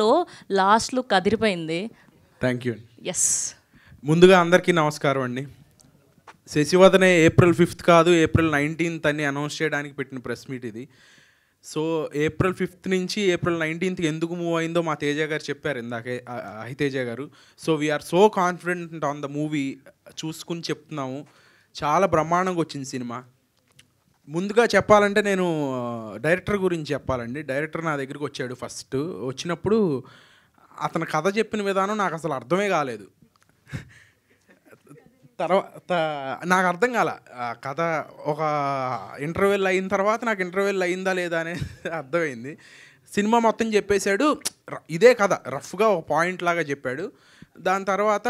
లో లాస్ట్లో కదిరిపోయింది thank you yes ముందుగా అందరికీ నమస్కారం అండి శశివదనే ఏప్రిల్ ఫిఫ్త్ కాదు ఏప్రిల్ నైన్టీన్త్ అని అనౌన్స్ చేయడానికి పెట్టిన ప్రెస్ మీట్ ఇది సో ఏప్రిల్ ఫిఫ్త్ నుంచి ఏప్రిల్ నైన్టీన్త్ ఎందుకు మూవ్ అయిందో మా తేజ గారు చెప్పారు ఇందాకే Ahiteja garu so we are so confident on the movie చూసుకుని చెప్తున్నాము చాలా బ్రహ్మాండంగా వచ్చింది సినిమా ముందుగా చెప్పాలంటే నేను డైరెక్టర్ గురించి చెప్పాలండి డైరెక్టర్ నా దగ్గరికి వచ్చాడు ఫస్ట్ వచ్చినప్పుడు అతను కథ చెప్పిన విధానం నాకు అసలు అర్థమే కాలేదు తర్వాత నాకు అర్థం కాల కథ ఒక ఇంటర్వెల్ అయిన తర్వాత నాకు ఇంటర్వెల్ అయిందా లేదా అనేది అర్థమైంది సినిమా మొత్తం చెప్పేశాడు ఇదే కథ రఫ్గా ఒక పాయింట్ లాగా చెప్పాడు దాని తర్వాత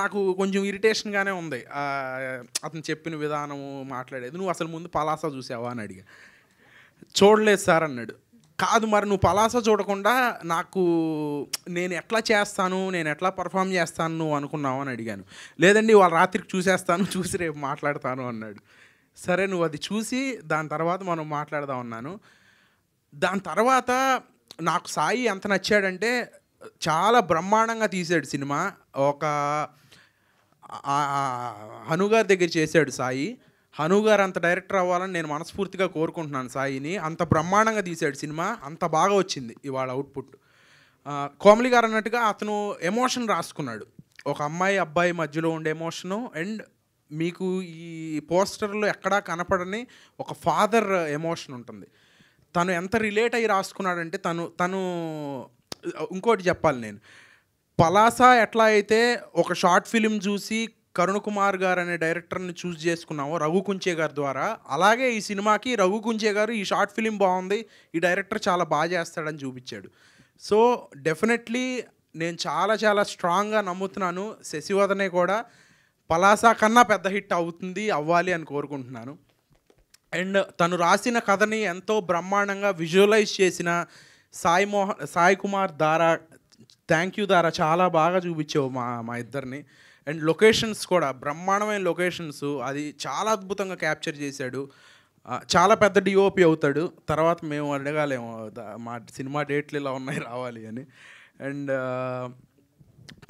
నాకు కొంచెం ఇరిటేషన్గానే ఉంది అతను చెప్పిన విధానం మాట్లాడేది నువ్వు అసలు ముందు పలాసా చూసావా అని అడిగా చూడలేదు సార్ అన్నాడు కాదు మరి నువ్వు పలాస చూడకుండా నాకు నేను ఎట్లా చేస్తాను నేను ఎట్లా పర్ఫామ్ చేస్తాను నువ్వు అనుకున్నావు అని అడిగాను లేదండి వాళ్ళ రాత్రికి చూసేస్తాను చూసి రేపు మాట్లాడతాను అన్నాడు సరే నువ్వు అది చూసి దాని తర్వాత మనం మాట్లాడదాం ఉన్నాను దాని తర్వాత నాకు సాయి ఎంత నచ్చాడంటే చాలా బ్రహ్మాండంగా తీసాడు సినిమా ఒక హనుగారి దగ్గర చేశాడు సాయి హనుగారు అంత డైరెక్టర్ అవ్వాలని నేను మనస్ఫూర్తిగా కోరుకుంటున్నాను సాయిని అంత బ్రహ్మాండంగా తీశాడు సినిమా అంత బాగా వచ్చింది ఇవాళ అవుట్పుట్ కోమలి గారు అన్నట్టుగా అతను ఎమోషన్ రాసుకున్నాడు ఒక అమ్మాయి అబ్బాయి మధ్యలో ఉండే ఎమోషను అండ్ మీకు ఈ పోస్టర్లో ఎక్కడా కనపడని ఒక ఫాదర్ ఎమోషన్ ఉంటుంది తను ఎంత రిలేట్ అయ్యి రాసుకున్నాడంటే తను తను ఇంకోటి చెప్పాలి నేను పలాస ఎట్లా అయితే ఒక షార్ట్ ఫిలిం చూసి కరుణ్ కుమార్ గారు అనే డైరెక్టర్ని చూస్ చేసుకున్నాము రఘు కుంచే గారి ద్వారా అలాగే ఈ సినిమాకి రఘు కుంచే గారు ఈ షార్ట్ ఫిలిం బాగుంది ఈ డైరెక్టర్ చాలా బాగా చేస్తాడని చూపించాడు సో డెఫినెట్లీ నేను చాలా చాలా స్ట్రాంగ్గా నమ్ముతున్నాను శశివదనే కూడా పలాసా కన్నా పెద్ద హిట్ అవుతుంది అవ్వాలి అని కోరుకుంటున్నాను అండ్ తను రాసిన కథని ఎంతో బ్రహ్మాండంగా విజువలైజ్ చేసిన సాయి మోహన్ సాయి కుమార్ దారా థ్యాంక్ యూ దారా చాలా బాగా చూపించావు మా మా ఇద్దరిని అండ్ లొకేషన్స్ కూడా బ్రహ్మాండమైన లొకేషన్స్ అది చాలా అద్భుతంగా క్యాప్చర్ చేశాడు చాలా పెద్ద డిఓపి అవుతాడు తర్వాత మేము అడగాలేము మా సినిమా డేట్లు ఇలా ఉన్నాయి రావాలి అని అండ్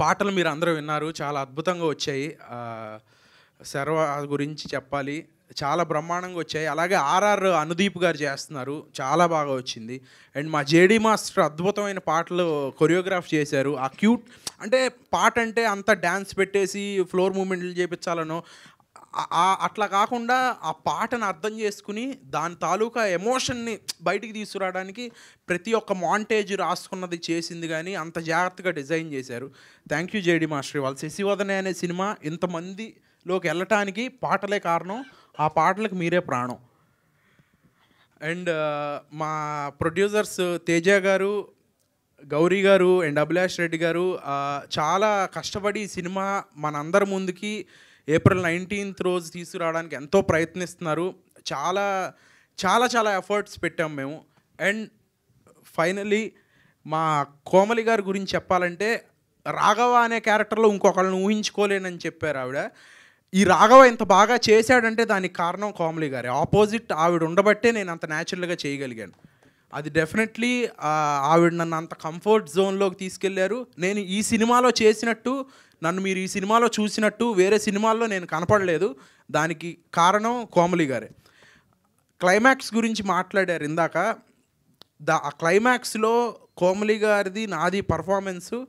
పాటలు మీరు అందరూ విన్నారు చాలా అద్భుతంగా వచ్చాయి సర్వ గురించి చెప్పాలి చాలా బ్రహ్మాండంగా వచ్చాయి అలాగే ఆర్ఆర్ అనుదీప్ గారు చేస్తున్నారు చాలా బాగా వచ్చింది అండ్ మా జేడీ మాస్టర్ అద్భుతమైన పాటలు కొరియోగ్రాఫ్ చేశారు ఆ క్యూట్ అంటే పాట అంటే అంత డ్యాన్స్ పెట్టేసి ఫ్లోర్ మూమెంట్లు చేపించాలనో అట్లా కాకుండా ఆ పాటను అర్థం చేసుకుని దాని తాలూకా ఎమోషన్ని బయటికి తీసుకురావడానికి ప్రతి ఒక్క మాంటేజ్ రాసుకున్నది చేసింది కానీ అంత జాగ్రత్తగా డిజైన్ చేశారు థ్యాంక్ యూ జేడీ మాస్టర్ వాళ్ళు శశివదనే అనే సినిమా ఇంతమంది లోకి వెళ్ళటానికి పాటలే కారణం ఆ పాటలకు మీరే ప్రాణం అండ్ మా ప్రొడ్యూసర్స్ తేజ గారు గౌరీ గారు అండ్ అభిలాష్ రెడ్డి గారు చాలా కష్టపడి ఈ సినిమా మనందరి ముందుకి ఏప్రిల్ నైన్టీన్త్ రోజు తీసుకురావడానికి ఎంతో ప్రయత్నిస్తున్నారు చాలా చాలా చాలా ఎఫర్ట్స్ పెట్టాం మేము అండ్ ఫైనలీ మా కోమలి గారి గురించి చెప్పాలంటే రాఘవ అనే క్యారెక్టర్లో ఇంకొకళ్ళని ఊహించుకోలేనని చెప్పారు ఆవిడ ఈ రాఘవ ఇంత బాగా చేశాడంటే దానికి కారణం కోమలి గారే ఆపోజిట్ ఆవిడ ఉండబట్టే నేను అంత న్యాచురల్గా చేయగలిగాను అది డెఫినెట్లీ ఆవిడ నన్ను అంత కంఫర్ట్ జోన్లోకి తీసుకెళ్లారు నేను ఈ సినిమాలో చేసినట్టు నన్ను మీరు ఈ సినిమాలో చూసినట్టు వేరే సినిమాల్లో నేను కనపడలేదు దానికి కారణం కోమలి గారే క్లైమాక్స్ గురించి మాట్లాడారు ఇందాక దా ఆ క్లైమాక్స్లో కోమలి గారిది నాది పర్ఫార్మెన్సు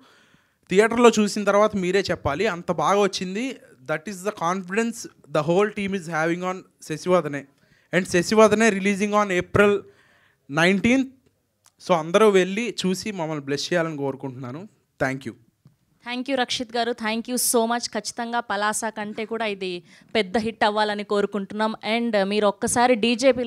థియేటర్లో చూసిన తర్వాత మీరే చెప్పాలి అంత బాగా వచ్చింది that is the confidence the whole team is having on Sasivadane and Sasivadane releasing on April nineteenth so అందరూ వెళ్ళి చూసి మమ్మల్ని బ్లెస్ చేయాలని కోరుకుంటున్నాను thank you thank you Rakshit garu thank you so much ఖచ్చితంగా పలాస కంటే కూడా ఇది పెద్ద హిట్ అవ్వాలని కోరుకుంటున్నాం అండ్ మీరు ఒక్కసారి డీజేపీ